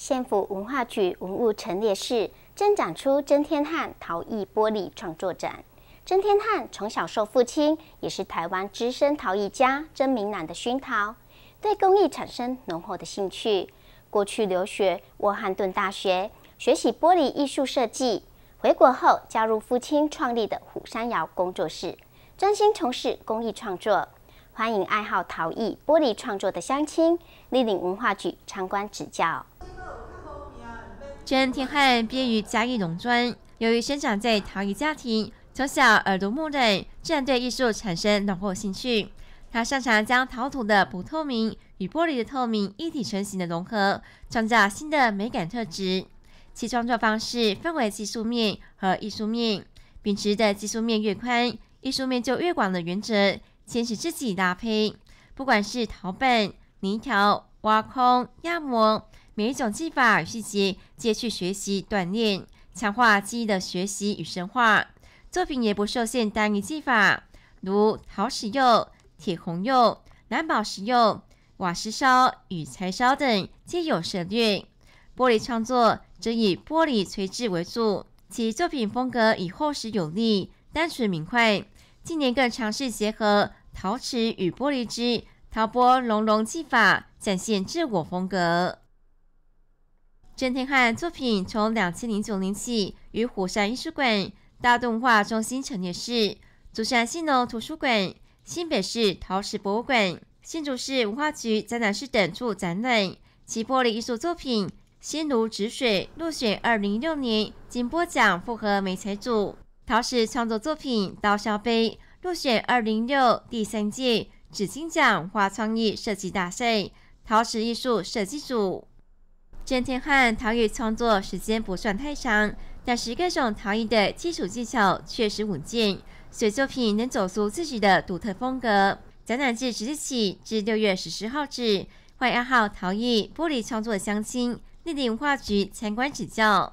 县府文化局文物陈列室正展出真天汉陶艺玻璃创作展。真天汉从小受父亲，也是台湾资深陶艺家曾明朗的熏陶，对工艺产生浓厚的兴趣。过去留学沃汉顿大学，学习玻璃艺术设计。回国后加入父亲创立的虎山窑工作室，专心从事工艺创作。欢迎爱好陶艺玻璃创作的乡亲莅临文化局参观指教。陈天汉毕业于嘉义农专，由于生长在陶艺家庭，从小耳濡目染，自然对艺术产生浓厚兴趣。他擅长将陶土的不透明与玻璃的透明一体成型的融合，创造新的美感特质。其创作方式分为技术面和艺术面，秉持的技术面越宽，艺术面就越广的原则，坚持自己搭配。不管是陶本、泥条、挖空、压模。每一种技法与细节皆去学习、锻炼、强化记忆的学习与深化。作品也不受限单一技法，如陶石釉、铁红釉、蓝宝石釉、瓦石烧与柴烧等皆有涉略。玻璃创作则以玻璃垂制为主，其作品风格以厚实有力、单纯明快。近年更尝试结合陶瓷与玻璃之陶玻融融技法，展现自我风格。郑天汉作品从两千零九年起，于虎山艺术馆、大动画中心陈列室、竹山新农图书馆、新北市陶瓷博物馆、新竹市文化局展览室等处展览。其玻璃艺术作品《心如止水》入选二零一六年金波奖复合美彩组；陶瓷创作作品《刀削杯》入选二零六第三届紫金奖花创意设计大赛陶瓷艺术设计组。郑天汉陶艺创作时间不算太长，但是各种陶艺的基础技巧确实稳健，所以作品能走出自己的独特风格。展览自即日起至六月十四号止，欢迎爱好陶艺、玻璃创作的乡亲内地文化局参观指教。